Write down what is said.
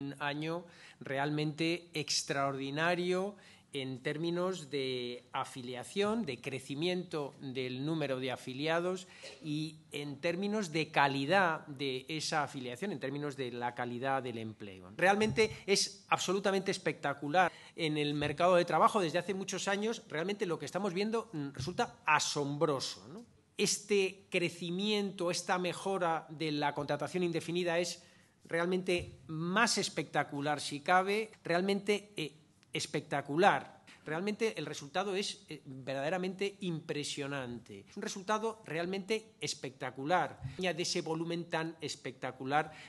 un año realmente extraordinario en términos de afiliación, de crecimiento del número de afiliados y en términos de calidad de esa afiliación, en términos de la calidad del empleo. Realmente es absolutamente espectacular. En el mercado de trabajo desde hace muchos años, realmente lo que estamos viendo resulta asombroso. Este crecimiento, esta mejora de la contratación indefinida es realmente más espectacular si cabe, realmente eh, espectacular. Realmente el resultado es eh, verdaderamente impresionante. Es un resultado realmente espectacular. De ese volumen tan espectacular